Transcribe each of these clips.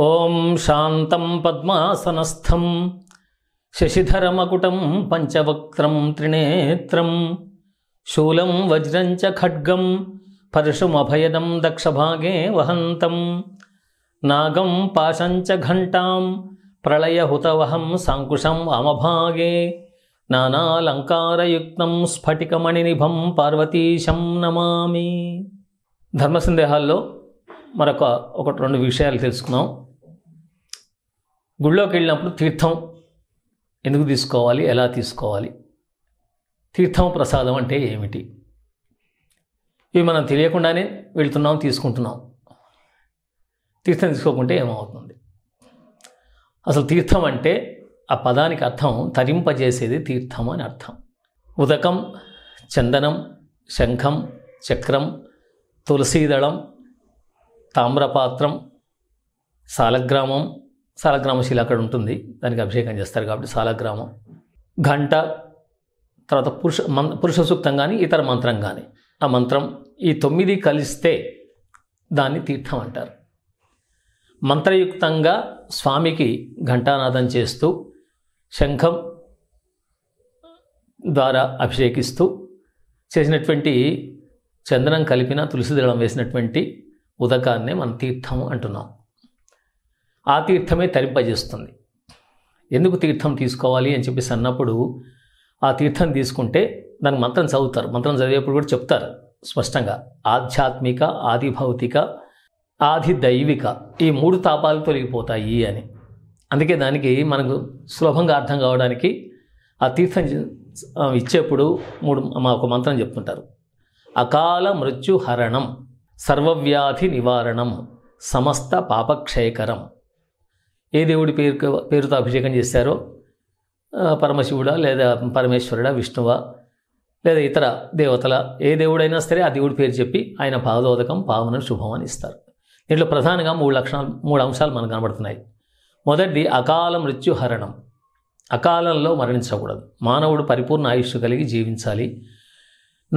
ఓం శాంతం పద్మాసనస్థం శశిధరమకుటం పంచవక్త్రం త్రినేత్రం శూలం వజ్రంచ ఖడ్గం పరుషుమభయదం దక్షభాగే వహంతం నాగం పాశంచ ఘంటాం ప్రళయహుతవహం సాంకుశం అమభాగే నానాలంకారయుక్తం స్ఫటికమణినిభం పార్వతీశం నమామి ధర్మసందేహాల్లో మరొక ఒకటి రెండు విషయాలు తెలుసుకున్నాం గుళ్ళోకి వెళ్ళినప్పుడు తీర్థం ఎందుకు తీసుకోవాలి ఎలా తీసుకోవాలి తీర్థం ప్రసాదం అంటే ఏమిటి ఇవి మనం తెలియకుండానే వెళ్తున్నాం తీసుకుంటున్నాం తీర్థం తీసుకోకుంటే ఏమవుతుంది అసలు తీర్థం అంటే ఆ పదానికి అర్థం తరింపజేసేది తీర్థం అని అర్థం ఉదకం చందనం శంఖం చక్రం తులసీదళం తామ్రపాత్రం సాలగ్రామం సాలగ్రామశీల అక్కడ ఉంటుంది దానికి అభిషేకం చేస్తారు కాబట్టి సాలగ్రామం ఘంట తర్వాత పురుష మం పురుష సూక్తం కానీ ఇతర మంత్రం కానీ ఆ మంత్రం ఈ తొమ్మిది కలిస్తే దాన్ని తీర్థం అంటారు మంత్రయుక్తంగా స్వామికి ఘంటానాదం చేస్తూ శంఖం ద్వారా అభిషేకిస్తూ చేసినటువంటి చందనం కలిపిన తులసి వేసినటువంటి ఉదకాన్నే మనం తీర్థం అంటున్నాం ఆ తీర్థమే తరింపజేస్తుంది ఎందుకు తీర్థం తీసుకోవాలి అని చెప్పేసి అన్నప్పుడు ఆ తీర్థం తీసుకుంటే దాని మంత్రం చదువుతారు మంత్రం చదివేప్పుడు కూడా చెప్తారు స్పష్టంగా ఆధ్యాత్మిక ఆది భౌతిక ఆది దైవిక ఈ మూడు తాపాలు తొలగిపోతాయి అని అందుకే దానికి మనకు సులభంగా అర్థం కావడానికి ఆ తీర్థం ఇచ్చేప్పుడు మూడు మా ఒక మంత్రం చెప్తుంటారు అకాల మృత్యుహరణం సర్వవ్యాధి నివారణం సమస్త పాపక్షయకరం ఏ దేవుడి పేరు పేరుతో అభిషేకం చేస్తారో పరమశివుడా లేదా పరమేశ్వరుడా విష్ణువా లేదా ఇతర దేవతల ఏ దేవుడైనా సరే ఆ దేవుడి పేరు చెప్పి ఆయన పాదోదకం పావన శుభం అని ఇస్తారు దీంట్లో ప్రధానంగా మూడు లక్షణాలు మూడు అంశాలు మనకు కనబడుతున్నాయి మొదటిది అకాల మృత్యుహరణం అకాలంలో మరణించకూడదు మానవుడు పరిపూర్ణ ఆయుష్ కలిగి జీవించాలి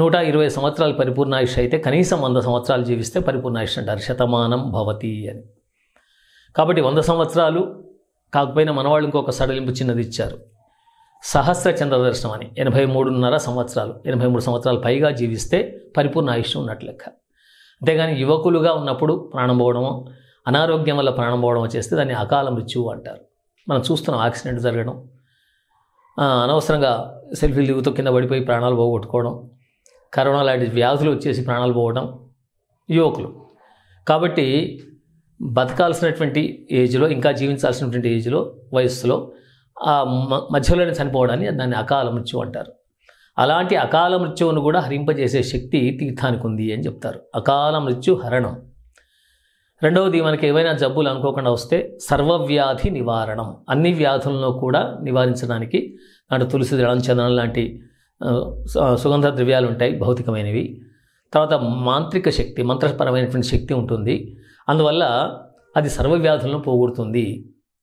నూట ఇరవై సంవత్సరాలు పరిపూర్ణ ఆయుష్ అయితే కనీసం వంద సంవత్సరాలు జీవిస్తే పరిపూర్ణ ఆయుష్ అంటారు శతమానం భవతి అని కాబట్టి వంద సంవత్సరాలు కాకపోయినా మనవాళ్ళు ఇంకొక సడలింపు చిన్నది ఇచ్చారు సహస్ర చంద్ర దర్శనం అని ఎనభై మూడున్నర సంవత్సరాలు ఎనభై మూడు సంవత్సరాలు పైగా జీవిస్తే పరిపూర్ణ ఆయుష్ ఉన్నట్లు లెక్క అంతేగాని యువకులుగా ఉన్నప్పుడు ప్రాణం పోవడము అనారోగ్యం వల్ల ప్రాణం పోవడం చేస్తే దాన్ని అకాల మృత్యువు అంటారు మనం చూస్తున్నాం యాక్సిడెంట్ జరగడం అనవసరంగా సెల్ఫీ లీవ్తో కింద పడిపోయి ప్రాణాలు పోగొట్టుకోవడం కరోనా లాంటి వ్యాధులు వచ్చేసి ప్రాణాలు పోవడం యువకులు కాబట్టి బతకాల్సినటువంటి ఏజ్లో ఇంకా జీవించాల్సినటువంటి ఏజ్లో వయస్సులో ఆ మధ్యలోనే చనిపోవడాన్ని దాన్ని అకాల మృత్యు అంటారు అలాంటి అకాల మృత్యువును కూడా హరింపజేసే శక్తి తీర్థానికి ఉంది అని చెప్తారు అకాల మృత్యు హరణం రెండవది మనకి ఏవైనా జబ్బులు అనుకోకుండా వస్తే సర్వవ్యాధి నివారణం అన్ని వ్యాధులను కూడా నివారించడానికి అంటే తులసి దళం చందనం లాంటి సుగంధ ద్రవ్యాలు ఉంటాయి భౌతికమైనవి తర్వాత మాంత్రిక శక్తి మంత్రపరమైనటువంటి శక్తి ఉంటుంది అందువల్ల అది సర్వవ్యాధులను పోగొడుతుంది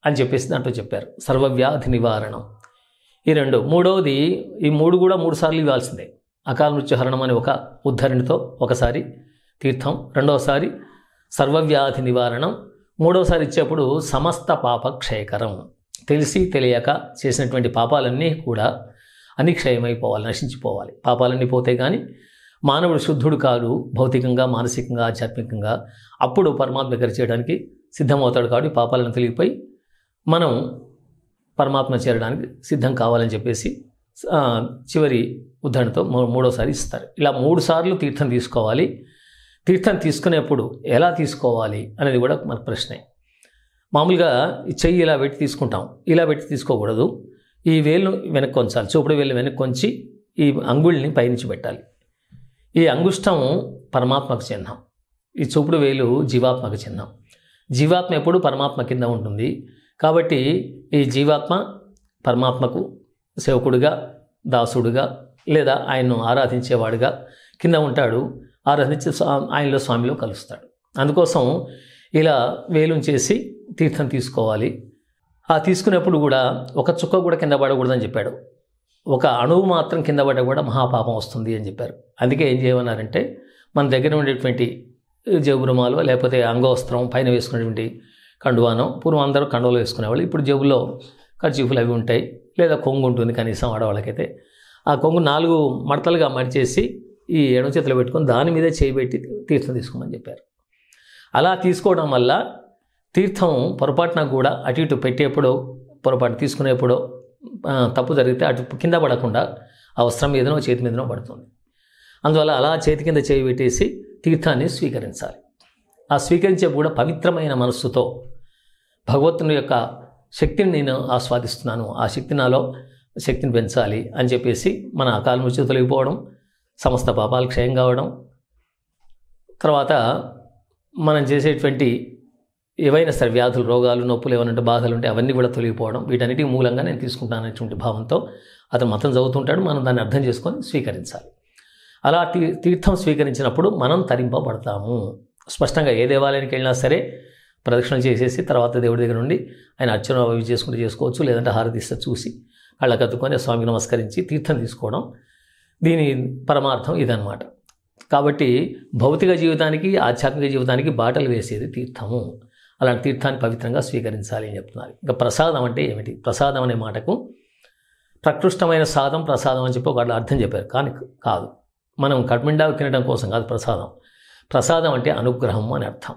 అని చెప్పేసి దాంట్లో చెప్పారు సర్వవ్యాధి నివారణం ఈ రెండు మూడవది ఈ మూడు కూడా మూడు సార్లు ఇవ్వాల్సిందే అకాల మృత్యుహరణం అనే ఒక ఉద్ధరణితో ఒకసారి తీర్థం రెండవసారి సర్వవ్యాధి నివారణం మూడవసారి ఇచ్చేప్పుడు సమస్త పాపక్షయకరం తెలిసి తెలియక చేసినటువంటి పాపాలన్నీ కూడా అనిక్షయమైపోవాలి నశించిపోవాలి పాపాలన్నీ పోతే కానీ మానవుడు శుద్ధుడు కాడు భౌతికంగా మానసికంగా ఆధ్యాత్మికంగా అప్పుడు పరమాత్మ చేయడానికి సిద్ధమవుతాడు కాబట్టి పాపాలను తెలిగిపోయి మనం పరమాత్మ చేరడానికి సిద్ధం కావాలని చెప్పేసి చివరి ఉద్ధరణతో మూడోసారి ఇస్తారు ఇలా మూడు సార్లు తీర్థం తీసుకోవాలి తీర్థం తీసుకునేప్పుడు ఎలా తీసుకోవాలి అనేది కూడా మన ప్రశ్నే మామూలుగా ఈ చెయ్యి ఇలా పెట్టి తీసుకుంటాం ఇలా పెట్టి తీసుకోకూడదు ఈ వేలును వెనక్కి కొంచాలి చూపుడు వేలు వెనక్కి కొంచి ఈ అంగుళ్ళని పైనుంచి పెట్టాలి ఈ అంగుష్టం పరమాత్మకు చిహ్నం ఈ చూపుడు వేలు జీవాత్మకు చిహ్నం జీవాత్మ ఎప్పుడు పరమాత్మ కింద ఉంటుంది కాబట్టి ఈ జీవాత్మ పరమాత్మకు సేవకుడుగా దాసుడుగా లేదా ఆయన్ను ఆరాధించేవాడుగా కింద ఉంటాడు ఆరాధించి ఆయనలో స్వామిలో కలుస్తాడు అందుకోసం ఇలా వేలు చేసి తీర్థం తీసుకోవాలి ఆ తీసుకునేప్పుడు కూడా ఒక చుక్క కూడా కింద పడకూడదని చెప్పాడు ఒక అణువు మాత్రం కింద పడ్డ కూడా మహాపాపం వస్తుంది అని చెప్పారు అందుకే ఏం చేయమన్నారంటే మన దగ్గర ఉండేటువంటి జేబురుమాలు లేకపోతే అంగవస్త్రం పైన వేసుకునేటువంటి కండువానం పూర్వం అందరూ కండువలు వేసుకునేవాళ్ళు ఇప్పుడు జేబులో ఖర్చీఫులు అవి ఉంటాయి లేదా కొంగు ఉంటుంది కనీసం ఆడవాళ్ళకైతే ఆ కొంగు నాలుగు మడతలుగా మడిచేసి ఈ ఎడమ చేతులు పెట్టుకొని దాని మీదే చేయిబెట్టి తీర్థం తీసుకోమని చెప్పారు అలా తీసుకోవడం వల్ల తీర్థం పొరపాటున కూడా అటు ఇటు పెట్టేప్పుడో పొరపాటు తీసుకునేప్పుడో తప్పు జరిగితే అటు కింద పడకుండా అవసరం మీదనో చేతి మీదనో పడుతుంది అందువల్ల అలా చేతి కింద చేయి పెట్టేసి తీర్థాన్ని స్వీకరించాలి ఆ స్వీకరించే కూడా పవిత్రమైన మనస్సుతో భగవంతుని యొక్క శక్తిని నేను ఆస్వాదిస్తున్నాను ఆ శక్తి నాలో శక్తిని పెంచాలి అని చెప్పేసి మన అకాల మృత్యు తొలగిపోవడం సమస్త పాపాలు క్షయం కావడం తర్వాత మనం చేసేటువంటి ఏవైనా సరే వ్యాధులు రోగాలు నొప్పులు ఏమైనా బాధలు ఉంటే అవన్నీ కూడా తొలగిపోవడం వీటన్నిటి మూలంగా నేను తీసుకుంటానటువంటి భావంతో అతను మతం చదువుతుంటాడు మనం దాన్ని అర్థం చేసుకొని స్వీకరించాలి అలా తీ తీర్థం స్వీకరించినప్పుడు మనం తరింపబడతాము స్పష్టంగా ఏ దేవాలయానికి వెళ్ళినా సరే ప్రదక్షిణ చేసేసి తర్వాత దేవుడి దగ్గర నుండి ఆయన అర్చన అవి చేసుకుంటూ చేసుకోవచ్చు లేదంటే హారతిస్త చూసి కళ్ళ కత్తుకొని స్వామికి నమస్కరించి తీర్థం తీసుకోవడం దీని పరమార్థం ఇదన్నమాట కాబట్టి భౌతిక జీవితానికి ఆధ్యాత్మిక జీవితానికి బాటలు వేసేది తీర్థము అలాంటి తీర్థాన్ని పవిత్రంగా స్వీకరించాలి అని చెప్తున్నారు ఇంకా ప్రసాదం అంటే ఏమిటి ప్రసాదం అనే మాటకు ప్రకృష్టమైన సాదం ప్రసాదం అని చెప్పి వాళ్ళు అర్థం చెప్పారు కానీ కాదు మనం కట్మిండా తినడం కోసం కాదు ప్రసాదం ప్రసాదం అంటే అనుగ్రహం అని అర్థం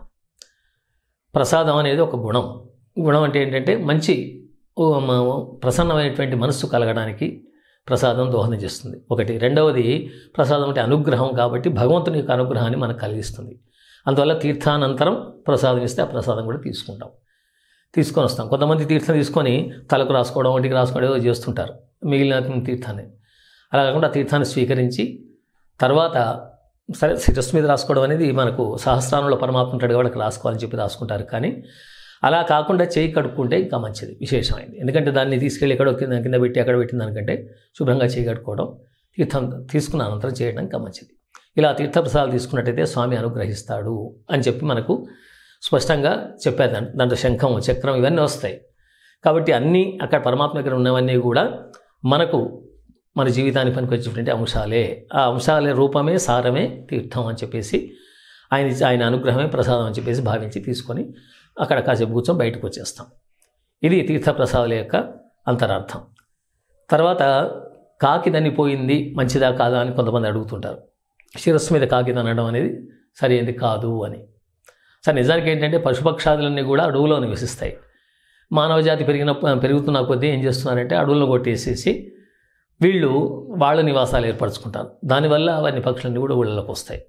ప్రసాదం అనేది ఒక గుణం గుణం అంటే ఏంటంటే మంచి ప్రసన్నమైనటువంటి మనస్సు కలగడానికి ప్రసాదం దోహదం చేస్తుంది ఒకటి రెండవది ప్రసాదం అంటే అనుగ్రహం కాబట్టి భగవంతుని యొక్క అనుగ్రహాన్ని మనకు కలిగిస్తుంది అందువల్ల తీర్థానంతరం ప్రసాదం ఇస్తే ఆ ప్రసాదం కూడా తీసుకుంటాం తీసుకొని వస్తాం కొంతమంది తీర్థం తీసుకొని తలకు రాసుకోవడం ఒంటికి రాసుకోవడం ఏదో చేస్తుంటారు మిగిలిన తీర్థాన్ని అలా కాకుండా తీర్థాన్ని స్వీకరించి తర్వాత సరే శిరస్సు మీద రాసుకోవడం అనేది మనకు సహస్రానంలో పరమాత్మ ఉంటాడు కాబట్టి రాసుకోవాలని చెప్పి రాసుకుంటారు కానీ అలా కాకుండా చేయి కడుక్కుంటే ఇంకా మంచిది విశేషమైంది ఎందుకంటే దాన్ని తీసుకెళ్ళి ఎక్కడ కింద కింద పెట్టి అక్కడ పెట్టిన దానికంటే శుభ్రంగా చేయి కడుక్కోవడం తీర్థం తీసుకున్న అనంతరం చేయడం ఇంకా మంచిది ఇలా తీర్థప్రసాదాలు తీసుకున్నట్టయితే స్వామి అనుగ్రహిస్తాడు అని చెప్పి మనకు స్పష్టంగా చెప్పారు దాంట్లో శంఖం చక్రం ఇవన్నీ వస్తాయి కాబట్టి అన్నీ అక్కడ పరమాత్మ దగ్గర ఉన్నవన్నీ కూడా మనకు మన జీవితానికి పనికొచ్చేటువంటి అంశాలే ఆ అంశాలే రూపమే సారమే తీర్థం అని చెప్పేసి ఆయన ఆయన అనుగ్రహమే ప్రసాదం అని చెప్పేసి భావించి తీసుకొని అక్కడ కాసేపు కూర్చొని బయటకు వచ్చేస్తాం ఇది తీర్థప్రసాదాల యొక్క అంతరార్థం తర్వాత కాకి పోయింది మంచిదా కాదా అని కొంతమంది అడుగుతుంటారు శిరస్సు మీద కాగితం అనడం అనేది సరైనది కాదు అని సరే నిజానికి ఏంటంటే పశుపక్షాదులన్నీ కూడా అడవులో నివసిస్తాయి మానవజాతి పెరిగిన పెరుగుతున్న కొద్దీ ఏం చేస్తున్నారంటే అడవులను కొట్టేసేసి వీళ్ళు వాళ్ళ నివాసాలు ఏర్పరచుకుంటారు దానివల్ల అవన్నీ పక్షులన్నీ కూడా ఊళ్ళలోకి వస్తాయి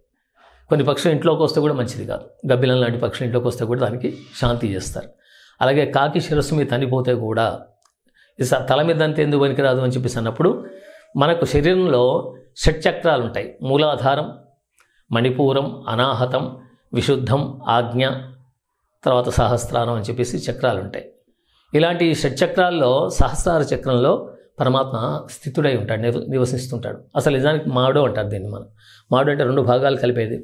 కొన్ని పక్షులు ఇంట్లోకి వస్తే కూడా మంచిది కాదు గబ్బిలం లాంటి పక్షులు ఇంట్లోకి వస్తే కూడా దానికి శాంతి చేస్తారు అలాగే కాకి శిరస్సు మీద తనిపోతే కూడా తల మీద అంతే ఎందుకు పనికిరాదు అని చెప్పేసి అన్నప్పుడు మనకు శరీరంలో షట్చక్రాలు ఉంటాయి మూలాధారం మణిపూరం అనాహతం విశుద్ధం ఆజ్ఞ తర్వాత సహస్రానం అని చెప్పేసి చక్రాలు ఉంటాయి ఇలాంటి షట్చక్రాల్లో సహస్రార చక్రంలో పరమాత్మ స్థితుడై ఉంటాడు నివ నివసిస్తుంటాడు అసలు నిజానికి మాడు అంటారు దీన్ని మనం మాడు అంటే రెండు భాగాలు కలిపేది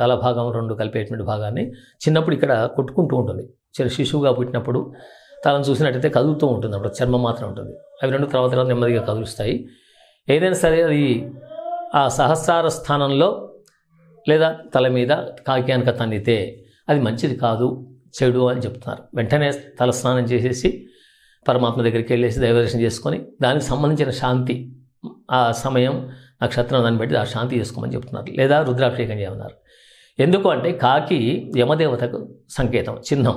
తల భాగం రెండు కలిపేటువంటి భాగాన్ని చిన్నప్పుడు ఇక్కడ కొట్టుకుంటూ ఉంటుంది చిన్న శిశువుగా పుట్టినప్పుడు తలను చూసినట్టయితే కదులుతూ ఉంటుంది అప్పుడు చర్మం మాత్రం ఉంటుంది అవి రెండు తర్వాత తర్వాత నెమ్మదిగా కదులుస్తాయి ఏదైనా సరే అది ఆ సహస్రార స్థానంలో లేదా తల మీద కాకియానక తన్నితే అది మంచిది కాదు చెడు అని చెప్తున్నారు వెంటనే తల స్నానం చేసేసి పరమాత్మ దగ్గరికి వెళ్ళేసి దైవదర్శనం చేసుకొని దానికి సంబంధించిన శాంతి ఆ సమయం నక్షత్రం దాన్ని బట్టి ఆ శాంతి చేసుకోమని చెప్తున్నారు లేదా రుద్రాభిషేకం చేయమన్నారు ఎందుకు అంటే కాకి యమదేవతకు సంకేతం చిహ్నం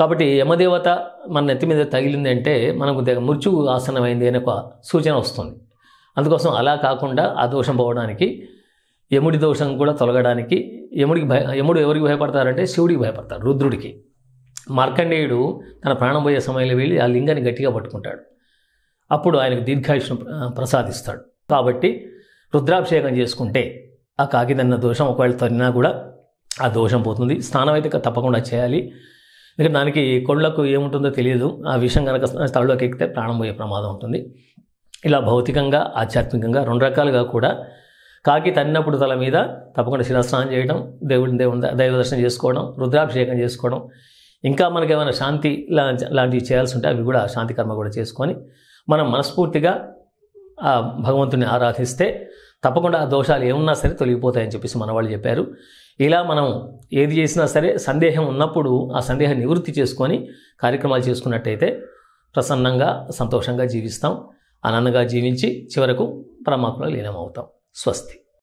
కాబట్టి యమదేవత మన నెత్తి మీద తగిలింది అంటే మనకు మృత్యు ఆసనమైంది అనే ఒక సూచన వస్తుంది అందుకోసం అలా కాకుండా ఆ దోషం పోవడానికి యముడి దోషం కూడా తొలగడానికి యముడికి భయ యముడు ఎవరికి భయపడతారంటే శివుడికి భయపడతారు రుద్రుడికి మార్కండేయుడు తన ప్రాణం పోయే సమయంలో వెళ్ళి ఆ లింగాన్ని గట్టిగా పట్టుకుంటాడు అప్పుడు ఆయనకు దీర్ఘాయుష్ను ప్రసాదిస్తాడు కాబట్టి రుద్రాభిషేకం చేసుకుంటే ఆ కాకిదన్న దోషం ఒకవేళ తరినా కూడా ఆ దోషం పోతుంది స్నానం అయితే తప్పకుండా చేయాలి ఎందుకంటే దానికి కొళ్ళకు ఏముంటుందో తెలియదు ఆ విషయం కనుక స్థలంలోకి ఎక్కితే ప్రాణం పోయే ప్రమాదం ఉంటుంది ఇలా భౌతికంగా ఆధ్యాత్మికంగా రెండు రకాలుగా కూడా కాకి తన్నినప్పుడు తల మీద తప్పకుండా శిరస్నానం చేయడం దేవుడిని దేవుని దైవ దర్శనం చేసుకోవడం రుద్రాభిషేకం చేసుకోవడం ఇంకా మనకి ఏమైనా శాంతి లాంటివి చేయాల్సి ఉంటే అవి కూడా శాంతి కర్మ కూడా చేసుకొని మనం మనస్ఫూర్తిగా ఆ భగవంతుని ఆరాధిస్తే తప్పకుండా ఆ దోషాలు ఏమున్నా సరే తొలగిపోతాయని చెప్పేసి మనవాళ్ళు చెప్పారు ఇలా మనం ఏది చేసినా సరే సందేహం ఉన్నప్పుడు ఆ సందేహం నివృత్తి చేసుకొని కార్యక్రమాలు చేసుకున్నట్టయితే ప్రసన్నంగా సంతోషంగా జీవిస్తాం ఆనందంగా జీవించి చివరకు పరమాత్మలో లీనమవుతాం స్వస్తి